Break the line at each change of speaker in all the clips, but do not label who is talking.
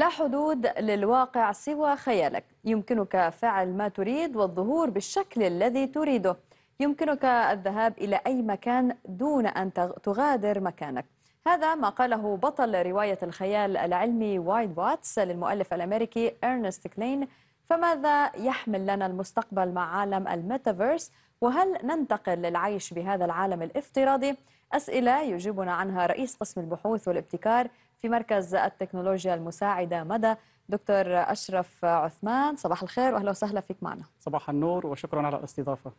لا حدود للواقع سوى خيالك يمكنك فعل ما تريد والظهور بالشكل الذي تريده يمكنك الذهاب إلى أي مكان دون أن تغادر مكانك هذا ما قاله بطل رواية الخيال العلمي وايد واتس للمؤلف الأمريكي إرنست كلين فماذا يحمل لنا المستقبل مع عالم الميتافيرس وهل ننتقل للعيش بهذا العالم الافتراضي؟ أسئلة يجيبنا عنها رئيس قسم البحوث والابتكار في مركز التكنولوجيا المساعدة مدى دكتور أشرف عثمان صباح الخير وأهلا وسهلا فيك معنا صباح النور وشكرا
على الاستضافة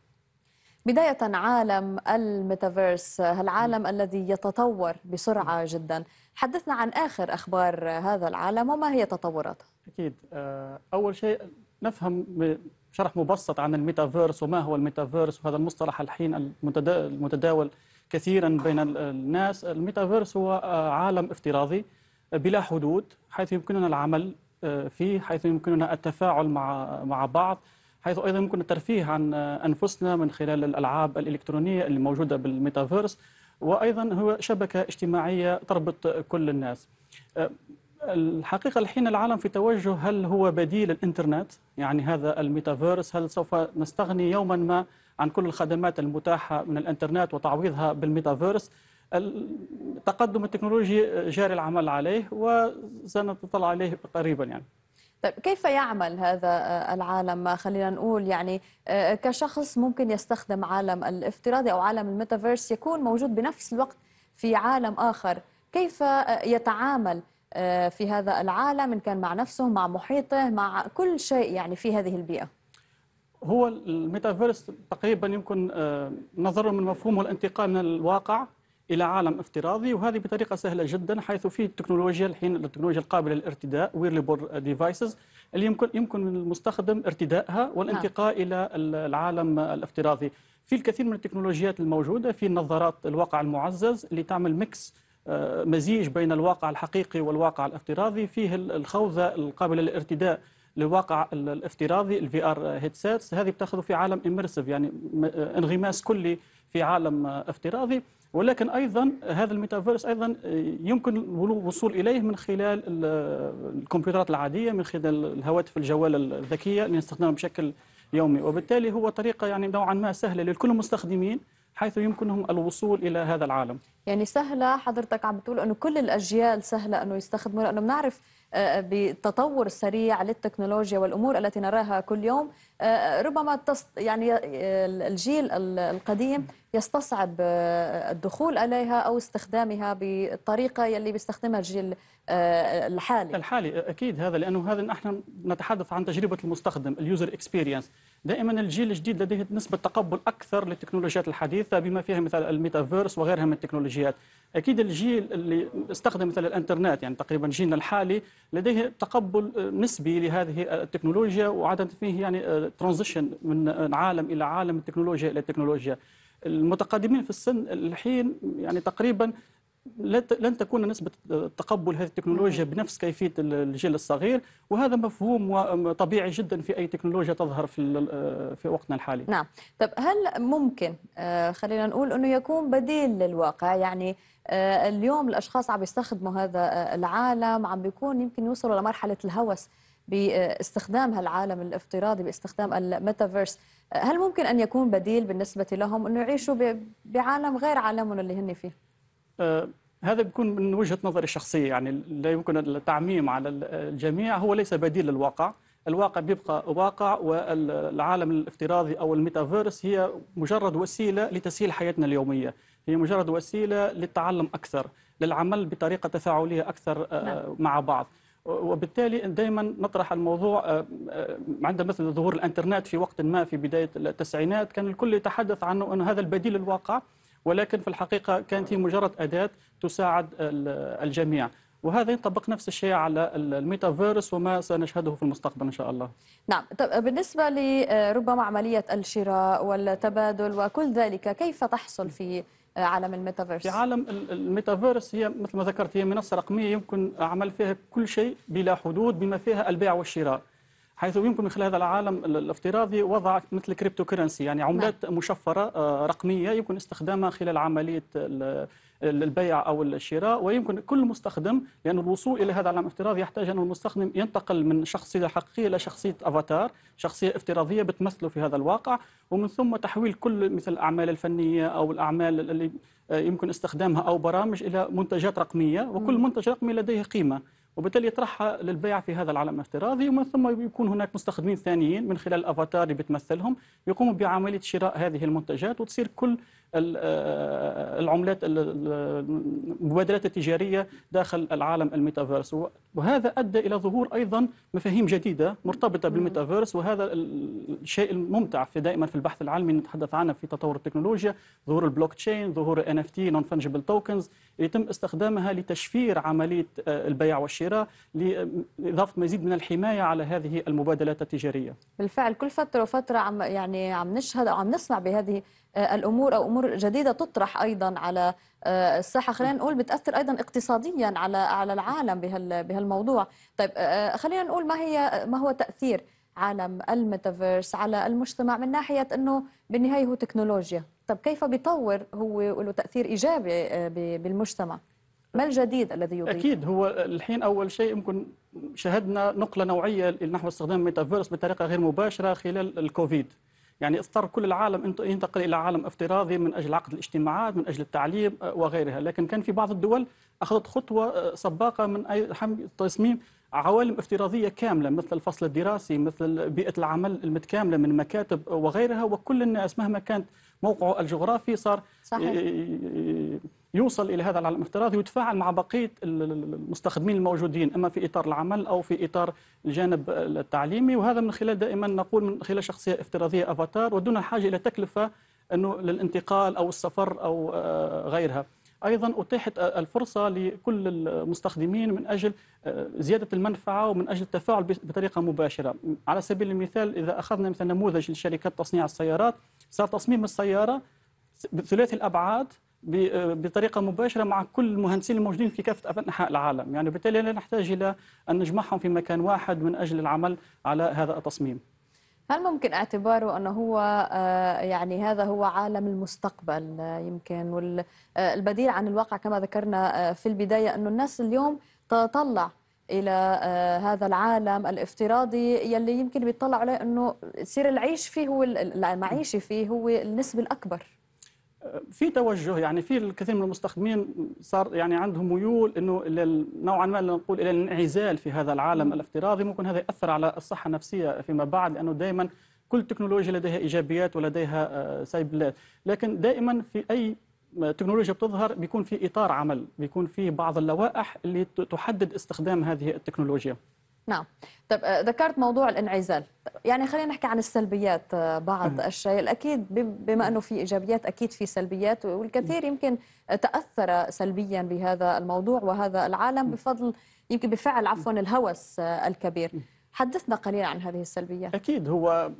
بداية عالم الميتافيرس هالعالم الذي يتطور بسرعة جدا حدثنا عن آخر أخبار هذا العالم وما هي تطوراته
أكيد آه، أول شيء نفهم شرح مبسط عن الميتافيرس وما هو الميتافيرس وهذا المصطلح الحين المتداول كثيرا بين الناس الميتافيرس هو آه، عالم افتراضي آه، بلا حدود حيث يمكننا العمل آه، فيه حيث يمكننا التفاعل مع مع بعض حيث ايضا يمكن الترفيه عن انفسنا من خلال الالعاب الالكترونيه الموجوده بالميتافيرس وايضا هو شبكه اجتماعيه تربط كل الناس الحقيقه الحين العالم في توجه هل هو بديل الانترنت يعني هذا الميتافيرس هل سوف نستغني يوما ما عن كل الخدمات المتاحة من الإنترنت وتعويضها بالميتافيرس التقدم التكنولوجي جاري العمل عليه وسنتطلع عليه قريبا يعني
طيب كيف يعمل هذا العالم خلينا نقول يعني آه، كشخص ممكن يستخدم عالم الافتراضي او عالم الميتافيرس يكون موجود بنفس الوقت في عالم اخر كيف آه، يتعامل آه، في هذا العالم ان كان مع نفسه مع محيطه مع كل شيء يعني في هذه البيئه
هو الميتافيرس تقريبا يمكن آه، نظرا من مفهومه الانتقال من الواقع الى عالم افتراضي وهذه بطريقه سهله جدا حيث في التكنولوجيا الحين التكنولوجيا القابله للارتداء ويرليبل ديفايسز اللي يمكن يمكن للمستخدم ارتدائها والانتقال نعم. الى العالم الافتراضي في الكثير من التكنولوجيات الموجوده في نظارات الواقع المعزز اللي تعمل ميكس آه، مزيج بين الواقع الحقيقي والواقع الافتراضي فيه الخوذه القابله للارتداء للواقع الافتراضي الفي ار هيدسيتس هذه بتاخذه في عالم اميرسيف يعني انغماس كلي في عالم افتراضي ولكن ايضا هذا الميتافيرس ايضا يمكن الوصول اليه من خلال الكمبيوترات العاديه من خلال الهواتف الجوال الذكيه اللي نستخدمها بشكل يومي وبالتالي هو طريقه يعني نوعا ما سهله لكل المستخدمين حيث يمكنهم الوصول الى هذا العالم
يعني سهله حضرتك عم بتقول انه كل الاجيال سهله انه يستخدموا لانه بنعرف آه، آه، بالتطور السريع للتكنولوجيا والامور التي نراها كل يوم آه، ربما يعني الجيل القديم يستصعب الدخول اليها او استخدامها بالطريقه يلي بيستخدمها الجيل الحالي
الحالي اكيد هذا لانه هذا نحن نتحدث عن تجربه المستخدم اليوزر اكسبيرينس دائما الجيل الجديد لديه نسبه تقبل اكثر للتكنولوجيات الحديثه بما فيها مثل الميتافيرس وغيرها من التكنولوجيا الجهات اكيد الجيل اللي استخدم مثل الانترنت يعني تقريبا جيلنا الحالي لديه تقبل نسبي لهذه التكنولوجيا وعدم فيه يعني ترانزيشن من عالم الى عالم التكنولوجيا الى التكنولوجيا المتقدمين في السن الحين يعني تقريبا لن تكون نسبة تقبل هذه التكنولوجيا بنفس كيفية الجيل الصغير وهذا مفهوم طبيعي جدا في أي تكنولوجيا تظهر في في وقتنا الحالي نعم
طب هل ممكن آه، خلينا نقول أنه يكون بديل للواقع يعني آه، اليوم الأشخاص عم يستخدموا هذا آه، العالم عم بيكون يمكن يوصلوا لمرحلة الهوس باستخدام هالعالم الافتراضي باستخدام الميتافيرس هل ممكن أن يكون بديل بالنسبة لهم أنه يعيشوا بعالم غير عالمهم اللي هن فيه؟
آه، هذا بيكون من وجهه نظري الشخصيه يعني لا يمكن التعميم على الجميع هو ليس بديل للواقع الواقع بيبقى واقع والعالم الافتراضي او الميتافيرس هي مجرد وسيله لتسهيل حياتنا اليوميه هي مجرد وسيله للتعلم اكثر للعمل بطريقه تفاعليه اكثر آه، نعم. مع بعض وبالتالي دائما نطرح الموضوع آه، عند مثل ظهور الانترنت في وقت ما في بدايه التسعينات كان الكل يتحدث عنه انه هذا البديل للواقع ولكن في الحقيقة كانت هي مجرد أداة تساعد الجميع وهذا ينطبق نفس الشيء على الميتافيرس وما سنشهده في المستقبل ان شاء الله.
نعم، طب بالنسبه لربما عمليه الشراء والتبادل وكل ذلك كيف تحصل في عالم الميتافيرس؟ في عالم
الميتافيرس هي مثل ما ذكرت هي منصه رقميه يمكن عمل فيها كل شيء بلا حدود بما فيها البيع والشراء. حيث يمكن من خلال هذا العالم الافتراضي وضع مثل كريبتو كرنسي يعني عملات نعم. مشفره آه، رقميه يمكن استخدامها خلال عمليه البيع او الشراء ويمكن كل مستخدم لان الوصول الى هذا العالم الافتراضي يحتاج ان المستخدم ينتقل من شخصيه حقيقيه الى شخصيه افاتار شخصيه افتراضيه بتمثله في هذا الواقع ومن ثم تحويل كل مثل الاعمال الفنيه او الاعمال اللي آه، يمكن استخدامها او برامج الى منتجات رقميه وكل نعم. منتج رقمي لديه قيمه وبالتالي يطرحها للبيع في هذا العالم الافتراضي ومن ثم يكون هناك مستخدمين ثانيين من خلال الافاتار اللي بتمثلهم يقوموا بعمليه شراء هذه المنتجات وتصير كل آه، آه، العملات المبادلات التجارية داخل العالم الميتافيرس وهذا أدى إلى ظهور أيضا مفاهيم جديدة مرتبطة بالميتافيرس وهذا الشيء الممتع في دائما في البحث العلمي نتحدث عنه في تطور التكنولوجيا ظهور البلوك تشين ظهور ان اف تي نون فنجبل توكنز يتم استخدامها لتشفير عملية آه، البيع والشراء لإضافة مزيد من الحماية على هذه المبادلات التجارية
بالفعل كل فترة وفترة عم يعني عم نشهد أو عم نسمع بهذه آه، الامور او امور جديده تطرح ايضا على آه، الساحه خلينا نقول بتاثر ايضا اقتصاديا على على العالم بهالموضوع طيب آه، خلينا نقول ما هي ما هو تاثير عالم الميتافيرس على المجتمع من ناحيه انه بالنهايه هو تكنولوجيا طب كيف بيطور هو له تاثير ايجابي بالمجتمع ما الجديد الذي يضيفه؟
اكيد هو الحين اول شيء يمكن شهدنا نقله نوعيه نحو استخدام الميتافيرس بطريقه غير مباشره خلال الكوفيد يعني اضطر كل العالم ينتقل الى عالم افتراضي من اجل عقد الاجتماعات من اجل التعليم آه، وغيرها لكن كان في بعض الدول اخذت خطوه آه، سباقه من اي تصميم عوالم افتراضيه كامله مثل الفصل الدراسي مثل بيئه العمل المتكامله من مكاتب وغيرها وكل الناس مهما كانت موقعه الجغرافي صار صحيح. يوصل الى هذا العالم الافتراضي ويتفاعل مع بقيه المستخدمين الموجودين اما في اطار العمل او في اطار الجانب التعليمي وهذا من خلال دائما نقول من خلال شخصيه افتراضيه افاتار ودون الحاجه الى تكلفه انه للانتقال او السفر او آه، غيرها. ايضا اتيحت الفرصه لكل المستخدمين من اجل آه، زياده المنفعه ومن اجل التفاعل بطريقه مباشره على سبيل المثال اذا اخذنا مثلا نموذج لشركات تصنيع السيارات صار تصميم السياره ثلاثي الابعاد بطريقه مباشره مع كل المهندسين الموجودين في كافه انحاء العالم يعني بالتالي لا نحتاج الى ان نجمعهم في مكان واحد من اجل العمل على هذا التصميم
هل ممكن اعتباره انه هو آه، يعني هذا هو عالم المستقبل يمكن والبديل آه، عن الواقع كما ذكرنا آه، في البدايه انه الناس اليوم تتطلع الى هذا العالم الافتراضي يلي يمكن بيطلع عليه انه يصير العيش فيه هو المعيشه فيه هو النسبه الاكبر
في توجه يعني في الكثير من المستخدمين صار يعني عندهم ميول انه نوعا ما نقول الى الانعزال في هذا العالم الافتراضي ممكن هذا ياثر على الصحه النفسيه فيما بعد لانه دائما كل تكنولوجيا لديها ايجابيات ولديها آه، سيبلات لكن دائما في اي تكنولوجيا بتظهر بيكون في اطار عمل بيكون في بعض اللوائح اللي تحدد استخدام هذه التكنولوجيا
نعم طب آه، ذكرت موضوع الانعزال يعني خلينا نحكي عن السلبيات آه، بعض م. الشيء الأكيد بما أنه في إيجابيات أكيد في سلبيات والكثير يمكن تأثر سلبيا بهذا الموضوع وهذا العالم بفضل يمكن بفعل عفوا الهوس آه، الكبير حدثنا قليلا عن هذه السلبيات
أكيد هو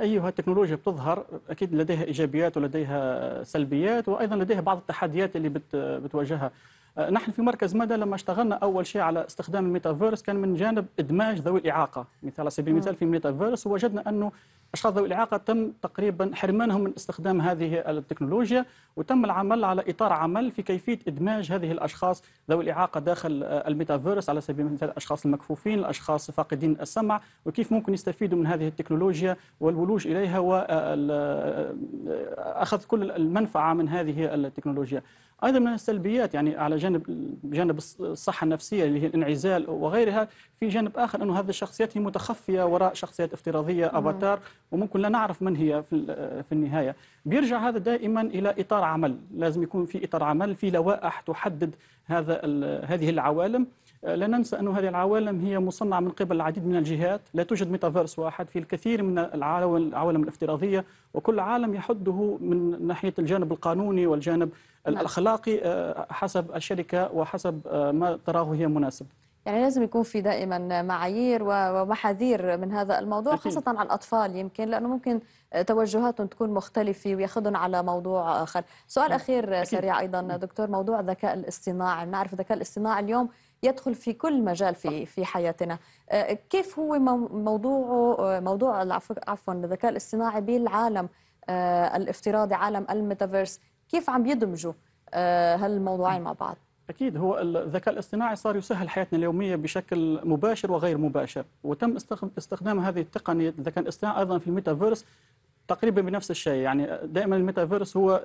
أيها التكنولوجيا بتظهر أكيد لديها إيجابيات ولديها سلبيات وأيضا لديها بعض التحديات اللي بت بتواجهها أه، نحن في مركز مدى لما اشتغلنا اول شيء على استخدام الميتافيرس كان من جانب ادماج ذوي الاعاقه مثال على سبيل المثال في الميتافيرس وجدنا انه أشخاص ذوي الإعاقة تم تقريبا حرمانهم من استخدام هذه التكنولوجيا وتم العمل على إطار عمل في كيفية إدماج هذه الأشخاص ذوي الإعاقة داخل الميتافيرس على سبيل المثال الأشخاص المكفوفين الأشخاص فاقدين السمع وكيف ممكن يستفيدوا من هذه التكنولوجيا والولوج إليها وأخذ كل المنفعة من هذه التكنولوجيا ايضا من السلبيات يعني على جانب جانب الصحه النفسيه اللي هي الانعزال وغيرها في جانب اخر انه هذه الشخصيات هي متخفيه وراء شخصيات افتراضيه نعم. افاتار وممكن لا نعرف من هي في في النهايه بيرجع هذا دائما الى اطار عمل لازم يكون في اطار عمل في لوائح تحدد هذا هذه العوالم آه، لا ننسى أن هذه العوالم هي مصنعة من قبل العديد من الجهات لا توجد ميتافيرس واحد في الكثير من العوالم الافتراضية وكل عالم يحده من ناحية الجانب القانوني والجانب نعم. الاخلاقي آه، حسب الشركه وحسب آه، ما تراه هي مناسب
يعني لازم يكون في دائما معايير ومحاذير من هذا الموضوع أكيد. خاصة على الأطفال يمكن لأنه ممكن توجهاتهم تكون مختلفة ويأخذهم على موضوع آخر سؤال نعم. أخير سريع أيضا نعم. دكتور موضوع الذكاء الاصطناعي نعرف الذكاء الاصطناعي اليوم يدخل في كل مجال في في حياتنا آه، كيف هو موضوعه موضوع عفوا الذكاء الاصطناعي بالعالم الافتراضي عالم الميتافيرس كيف عم يدمجوا آه، هالموضوعين مع بعض
أكيد هو الذكاء الاصطناعي صار يسهل حياتنا اليومية بشكل مباشر وغير مباشر وتم استخدام هذه التقنية الذكاء الاصطناعي أيضا في الميتافيرس تقريبا بنفس الشيء يعني دائما الميتافيرس هو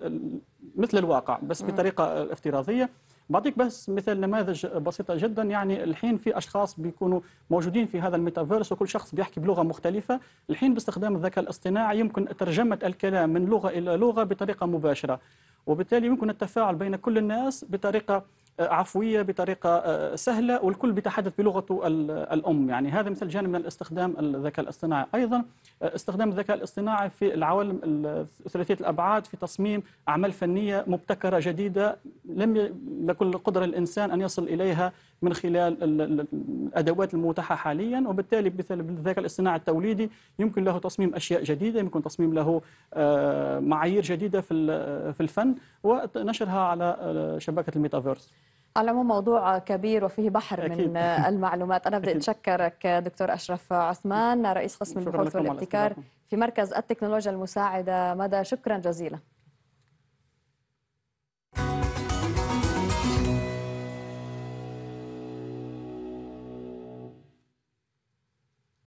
مثل الواقع بس بطريقة افتراضية بعطيك بس مثال نماذج بسيطة جدا يعني الحين في أشخاص بيكونوا موجودين في هذا الميتافيرس وكل شخص بيحكي بلغة مختلفة الحين باستخدام الذكاء الاصطناعي يمكن ترجمة الكلام من لغة إلى لغة بطريقة مباشرة وبالتالي يمكن التفاعل بين كل الناس بطريقة آه، عفوية بطريقة آه، آه، سهلة والكل بيتحدث بلغته الأم يعني هذا مثل جانب من الاستخدام الذكاء الاصطناعي أيضا استخدام الذكاء الاصطناعي في العوالم ثلاثية الأبعاد في تصميم أعمال فنية مبتكرة جديدة لم يكن القدرة الإنسان أن يصل إليها من خلال الادوات المتاحه حاليا وبالتالي مثل الذكاء الاصطناعي التوليدي يمكن له تصميم اشياء جديده يمكن تصميم له آه، معايير جديده في في الفن ونشرها على آه، شبكه الميتافيرس
على العموم موضوع كبير وفيه بحر أكيد. من المعلومات أنا بدي أتشكرك دكتور أشرف عثمان رئيس قسم البحوث والابتكار في مركز التكنولوجيا المساعدة مدى شكرا جزيلا